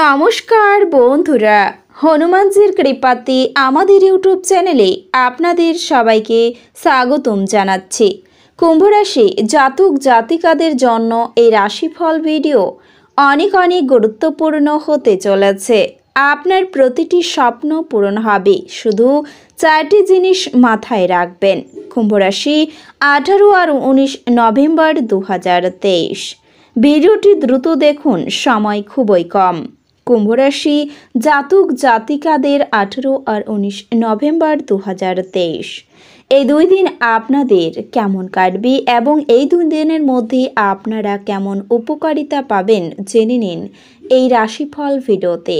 নমস্কার বন্ধুরা হনুমানজির কৃপাতে আমাদের ইউটিউব চ্যানেলে আপনাদের সবাইকে স্বাগতম জানাচ্ছি কুম্ভরাশি জাতক জাতিকাদের জন্য এই রাশিফল ভিডিও অনেক অনেক গুরুত্বপূর্ণ হতে চলেছে আপনার প্রতিটি স্বপ্ন পূরণ হবে শুধু চারটি জিনিস মাথায় রাখবেন কুম্ভরাশি আঠারো আর উনিশ নভেম্বর দু ভিডিওটি দ্রুত দেখুন সময় খুবই কম কুম্ভরাশি জাতক জাতিকাদের আঠেরো আর উনিশ নভেম্বর দু এই দুই দিন আপনাদের কেমন কাটবে এবং এই দুই দিনের মধ্যে আপনারা কেমন উপকারিতা পাবেন জেনে নিন এই রাশিফল ভিডিওতে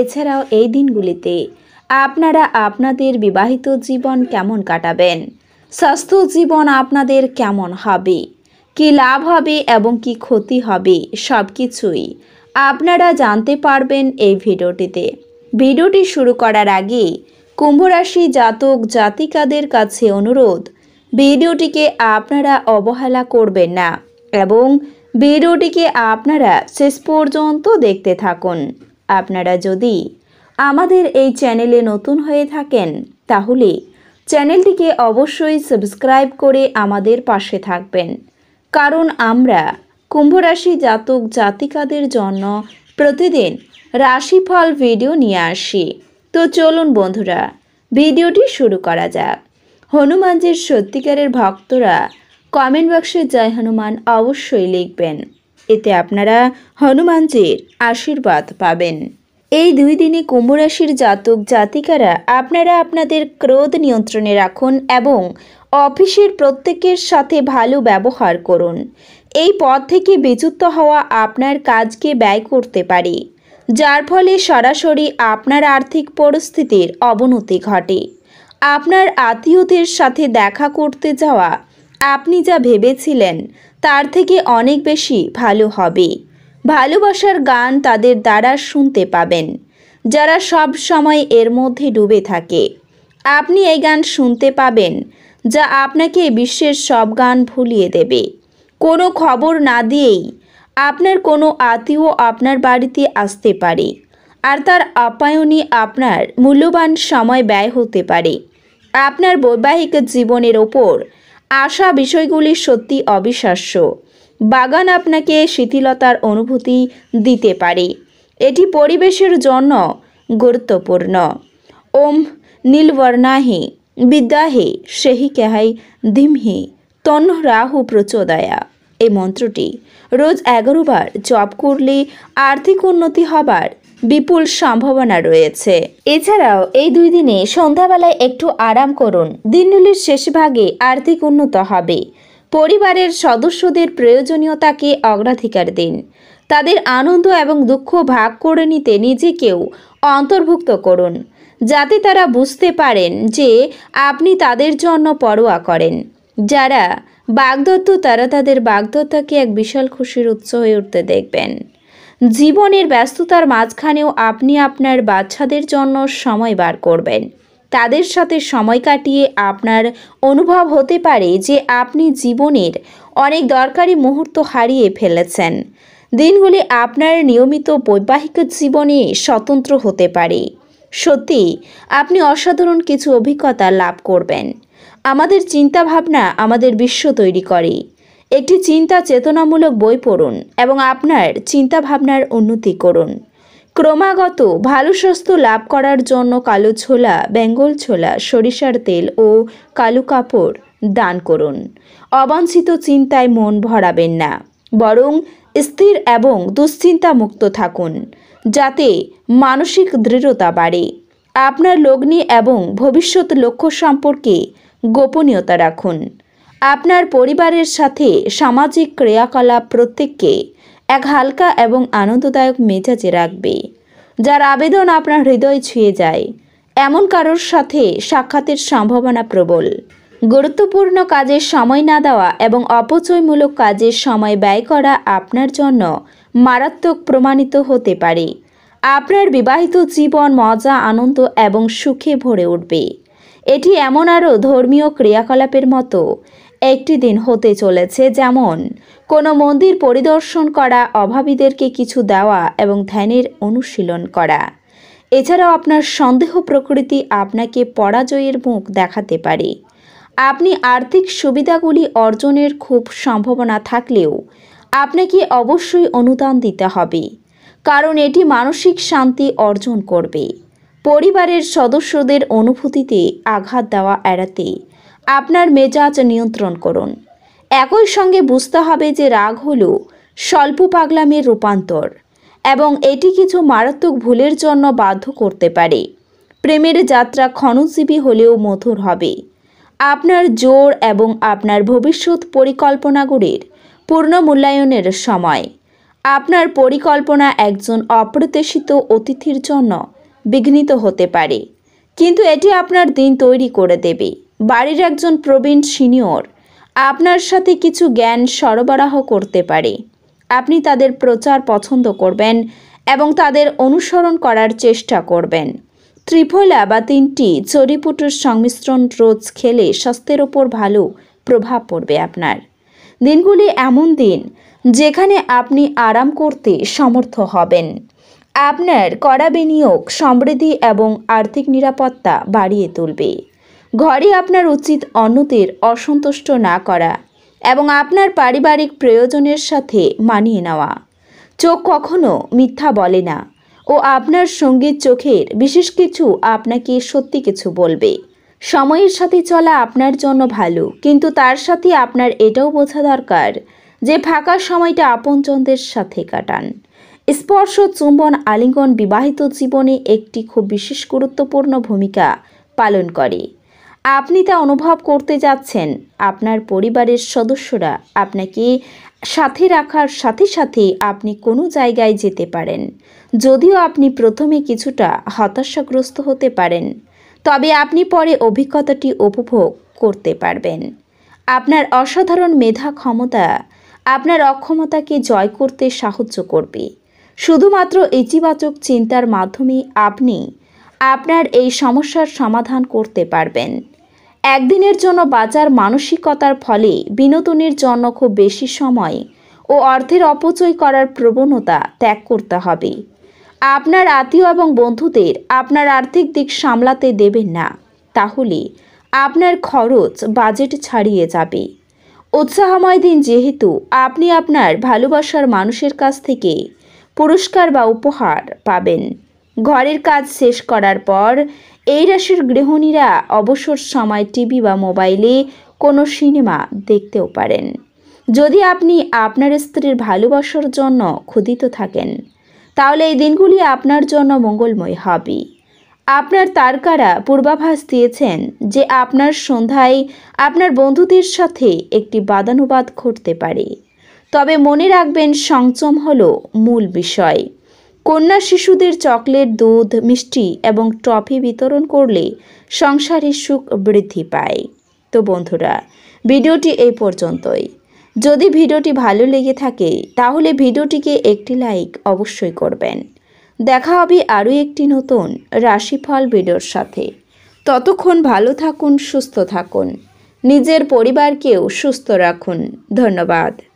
এছাড়াও এই দিনগুলিতে আপনারা আপনাদের বিবাহিত জীবন কেমন কাটাবেন স্বাস্থ্য জীবন আপনাদের কেমন হবে কি লাভ হবে এবং কি ক্ষতি হবে সব কিছুই আপনারা জানতে পারবেন এই ভিডিওটিতে ভিডিওটি শুরু করার আগে কুম্ভরাশি জাতক জাতিকাদের কাছে অনুরোধ ভিডিওটিকে আপনারা অবহেলা করবেন না এবং ভিডিওটিকে আপনারা শেষ পর্যন্ত দেখতে থাকুন আপনারা যদি আমাদের এই চ্যানেলে নতুন হয়ে থাকেন তাহলে চ্যানেলটিকে অবশ্যই সাবস্ক্রাইব করে আমাদের পাশে থাকবেন কারণ আমরা কুম্ভরাশি জাতক জাতিকাদের জন্য প্রতিদিন রাশিফল ভিডিও নিয়ে আসি তো চলুন বন্ধুরা ভিডিওটি শুরু করা যাক হনুমানজির সত্যিকারের ভক্তরা কমেন্ট বক্সে জয় হনুমান অবশ্যই লিখবেন এতে আপনারা হনুমানজির আশীর্বাদ পাবেন এই দুই দিনে কুম্ভরাশির জাতক জাতিকারা আপনারা আপনাদের ক্রোধ নিয়ন্ত্রণে রাখুন এবং অফিসের প্রত্যেকের সাথে ভালো ব্যবহার করুন এই পথ থেকে বিচ্যুত হওয়া আপনার কাজকে ব্যয় করতে পারে যার ফলে সরাসরি আপনার আর্থিক পরিস্থিতির অবনতি ঘটে আপনার আত্মীয়দের সাথে দেখা করতে যাওয়া আপনি যা ভেবেছিলেন তার থেকে অনেক বেশি ভালো হবে ভালোবাসার গান তাদের দ্বারা শুনতে পাবেন যারা সব সময় এর মধ্যে ডুবে থাকে আপনি এই গান শুনতে পাবেন যা আপনাকে বিশ্বের সব গান ভুলিয়ে দেবে কোনো খবর না দিয়েই আপনার কোনো আত্মীয় আপনার বাড়িতে আসতে পারে আর তার আপ্যায়নে আপনার মূল্যবান সময় ব্যয় হতে পারে আপনার বৈবাহিক জীবনের ওপর আশা বিষয়গুলি সত্যি অবিশ্বাস্য বাগান আপনাকে শিথিলতার অনুভূতি দিতে পারে এটি পরিবেশের জন্য গুরুত্বপূর্ণ ওম নীলবর্ণাহে বিদ্যাহে সেহি কেহাই ধিমহে তন্ন রাহু প্রচোদয়া এই মন্ত্রটি রোজ এগারো বার জপ করলে আর্থিক উন্নতি হবার বিপুল সম্ভাবনা রয়েছে এছাড়াও এই দুই দিনে সন্ধ্যাবেলায় একটু আরাম করুন দিনগুলির শেষভাগে আর্থিক উন্নত হবে পরিবারের সদস্যদের প্রয়োজনীয়তাকে অগ্রাধিকার দিন তাদের আনন্দ এবং দুঃখ ভাগ করে নিতে নিজেকেও অন্তর্ভুক্ত করুন যাতে তারা বুঝতে পারেন যে আপনি তাদের জন্য পরোয়া করেন যারা বাগদত্ত তারা তাদের বাগদত্তাকে এক বিশাল খুশির উৎস হয়ে উঠতে দেখবেন জীবনের ব্যস্ততার মাঝখানেও আপনি আপনার বাচ্চাদের জন্য সময় বার করবেন তাদের সাথে সময় কাটিয়ে আপনার অনুভব হতে পারে যে আপনি জীবনের অনেক দরকারি মুহূর্ত হারিয়ে ফেলেছেন দিনগুলি আপনার নিয়মিত বৈবাহিক জীবনে স্বতন্ত্র হতে পারে সত্যি আপনি অসাধারণ কিছু অভিজ্ঞতা লাভ করবেন আমাদের চিন্তা ভাবনা আমাদের বিশ্ব তৈরি করে একটি চিন্তা চেতনামূলক বই পড়ুন এবং আপনার চিন্তা ভাবনার উন্নতি করুন ক্রমাগত ভালো স্বাস্থ্য লাভ করার জন্য কালো ছোলা বেঙ্গল ছোলা সরিষার তেল ও কালো কাপড় দান করুন অবাঞ্ছিত চিন্তায় মন ভরাবেন না বরং স্থির এবং দুশ্চিন্তা মুক্ত থাকুন যাতে মানসিক দৃঢ়তা বাড়ে আপনার লগ্নি এবং ভবিষ্যৎ লক্ষ্য সম্পর্কে গোপনীয়তা রাখুন আপনার পরিবারের সাথে সামাজিক ক্রিয়াকলাপ প্রত্যেককে এক হালকা এবং আনন্দদায়ক মেজাজে রাখবে যার আবেদন আপনার হৃদয় ছুঁয়ে যায় এমন কারোর সাথে সাক্ষাতের সম্ভাবনা প্রবল গুরুত্বপূর্ণ কাজে সময় না দেওয়া এবং অপচয়মূলক কাজে সময় ব্যয় করা আপনার জন্য মারাত্মক প্রমাণিত হতে পারে আপনার বিবাহিত জীবন মজা আনন্দ এবং সুখে ভরে উঠবে এটি এমন আরও ধর্মীয় ক্রিয়াকলাপের মতো একটি দিন হতে চলেছে যেমন কোনো মন্দির পরিদর্শন করা অভাবীদেরকে কিছু দেওয়া এবং ধ্যানের অনুশীলন করা এছাড়াও আপনার সন্দেহ প্রকৃতি আপনাকে পরাজয়ের মুখ দেখাতে পারে আপনি আর্থিক সুবিধাগুলি অর্জনের খুব সম্ভাবনা থাকলেও আপনাকে অবশ্যই অনুদান দিতে হবে কারণ এটি মানসিক শান্তি অর্জন করবে পরিবারের সদস্যদের অনুভূতিতে আঘাত দেওয়া এড়াতে আপনার মেজাজ নিয়ন্ত্রণ করুন একই সঙ্গে বুঝতে হবে যে রাগ হল স্বল্প পাগলামের রূপান্তর এবং এটি কিছু মারাত্মক ভুলের জন্য বাধ্য করতে পারে প্রেমের যাত্রা ক্ষণজীবী হলেও মধুর হবে আপনার জোর এবং আপনার ভবিষ্যৎ পরিকল্পনাগুলির পূর্ণ মূল্যায়নের সময় আপনার পরিকল্পনা একজন অপ্রত্যাশিত অতিথির জন্য বিঘ্নিত হতে পারে কিন্তু এটি আপনার দিন তৈরি করে দেবে বাড়ির একজন প্রবীণ সিনিয়র আপনার সাথে কিছু জ্ঞান সরবরাহ করতে পারে আপনি তাদের প্রচার পছন্দ করবেন এবং তাদের অনুসরণ করার চেষ্টা করবেন ত্রিফলা বা তিনটি চরিপুটুর সংমিশ্রণ রোজ খেলে স্বাস্থ্যের ওপর ভালো প্রভাব পড়বে আপনার দিনগুলি এমন দিন যেখানে আপনি আরাম করতে সমর্থ হবেন আপনার করা বিনিয়োগ সমৃদ্ধি এবং আর্থিক নিরাপত্তা বাড়িয়ে তুলবে ঘরে আপনার উচিত অন্যদের অসন্তুষ্ট না করা এবং আপনার পারিবারিক প্রয়োজনের সাথে মানিয়ে নেওয়া চোখ কখনো মিথ্যা বলে না ও আপনার সঙ্গীত চোখের বিশেষ কিছু আপনাকে সত্যি কিছু বলবে সময়ের সাথে চলা আপনার জন্য ভালো কিন্তু তার সাথে আপনার এটাও বোঝা দরকার যে ফাঁকা সময়টা আপনজনদের সাথে কাটান স্পর্শ চুম্বন আলিঙ্গন বিবাহিত জীবনে একটি খুব বিশেষ গুরুত্বপূর্ণ ভূমিকা পালন করে আপনি তা অনুভব করতে যাচ্ছেন আপনার পরিবারের সদস্যরা আপনাকে সাথে রাখার সাথে সাথে আপনি কোনো জায়গায় যেতে পারেন যদিও আপনি প্রথমে কিছুটা হতাশাগ্রস্ত হতে পারেন তবে আপনি পরে অভিজ্ঞতাটি উপভোগ করতে পারবেন আপনার অসাধারণ মেধা ক্ষমতা আপনার অক্ষমতাকে জয় করতে সাহায্য করবে শুধুমাত্র ইতিবাচক চিন্তার মাধ্যমে আপনি আপনার এই সমস্যার সমাধান করতে পারবেন একদিনের জন্য বাজার মানসিকতার ফলে বিনোদনের জন্য খুব বেশি সময় ও অর্থের অপচয় করার প্রবণতা ত্যাগ করতে হবে আপনার আত্মীয় এবং বন্ধুদের আপনার আর্থিক দিক সামলাতে দেবেন না তাহলে আপনার খরচ বাজেট ছাড়িয়ে যাবে উৎসাহময় দিন যেহেতু আপনি আপনার ভালোবাসার মানুষের কাছ থেকে পুরস্কার বা উপহার পাবেন ঘরের কাজ শেষ করার পর এই রাশির গৃহিণীরা অবসর সময় টিভি বা মোবাইলে কোনো সিনেমা দেখতেও পারেন যদি আপনি আপনার স্ত্রীর ভালোবাসার জন্য ক্ষুদিত থাকেন তাহলে এই দিনগুলি আপনার জন্য মঙ্গলময় হবে আপনার তারকারা পূর্বাভাস দিয়েছেন যে আপনার সন্ধ্যায় আপনার বন্ধুদের সাথে একটি বাদানুবাদ ঘটতে পারে তবে মনে রাখবেন সংযম হল মূল বিষয় কন্যা শিশুদের চকলেট দুধ মিষ্টি এবং ট্রফি বিতরণ করলে সংসারের সুখ বৃদ্ধি পায় তো বন্ধুরা ভিডিওটি এই পর্যন্তই যদি ভিডিওটি ভালো লেগে থাকে তাহলে ভিডিওটিকে একটি লাইক অবশ্যই করবেন দেখা হবে আরও একটি নতুন রাশিফল ভিডিওর সাথে ততক্ষণ ভালো থাকুন সুস্থ থাকুন নিজের পরিবারকেও সুস্থ রাখুন ধন্যবাদ